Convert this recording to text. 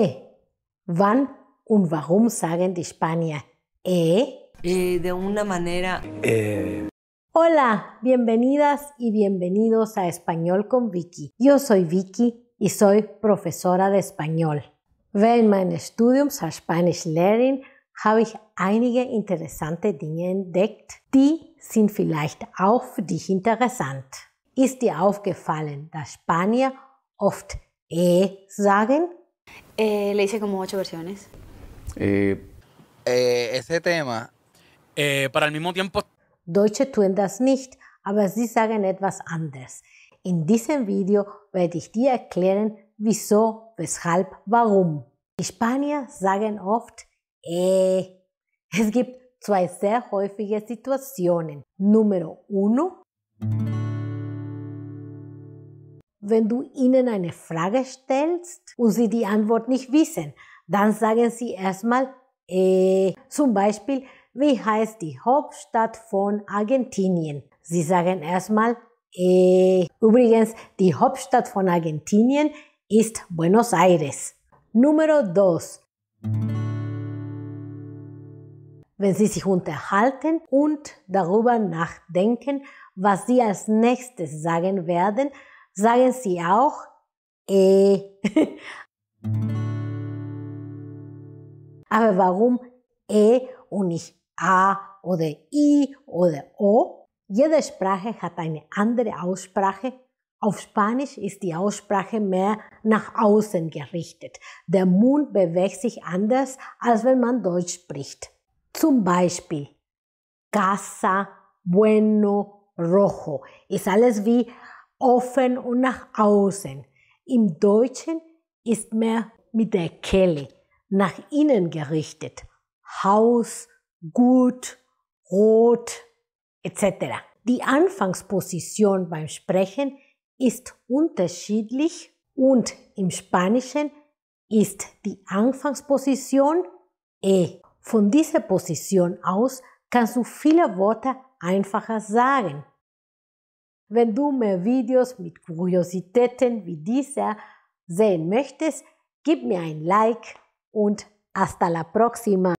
E. Wann und warum sagen die Spanier E? Eh, de una manera. Eh. Hola, bienvenidas y bienvenidos a Español con Vicky. Yo soy Vicky y soy profesora de español. Während meines Studiums als Spanischlehrerin habe ich einige interessante Dinge entdeckt. Die sind vielleicht auch für dich interessant. Ist dir aufgefallen, dass Spanier oft E sagen? Eh, le hice como ocho versiones. Eh, eh, ese tema, eh, para el mismo tiempo... Deutsche tun das nicht, aber sie sagen etwas anderes. In diesem Video werde ich dir erklären, wieso, weshalb, warum. Die Spanier sagen oft eh. Es gibt zwei sehr häufige Situationen. Número uno. wenn du ihnen eine Frage stellst und sie die Antwort nicht wissen, dann sagen sie erstmal äh. Zum Beispiel, wie heißt die Hauptstadt von Argentinien? Sie sagen erstmal äh. Übrigens, die Hauptstadt von Argentinien ist Buenos Aires. Nummer 2. Wenn Sie sich unterhalten und darüber nachdenken, was Sie als nächstes sagen werden, sagen sie auch E. Aber warum E und nicht a oder i oder o? Jede Sprache hat eine andere Aussprache. Auf Spanisch ist die Aussprache mehr nach außen gerichtet. Der Mund bewegt sich anders, als wenn man Deutsch spricht. Zum Beispiel Casa, Bueno, Rojo. Ist alles wie offen und nach außen. Im Deutschen ist mehr mit der Kelle nach innen gerichtet. Haus, gut, rot, etc. Die Anfangsposition beim Sprechen ist unterschiedlich und im Spanischen ist die Anfangsposition E. Von dieser Position aus kannst du viele Worte einfacher sagen. Wenn du mehr Videos mit Kuriositäten wie dieser sehen möchtest, gib mir ein Like und hasta la próxima.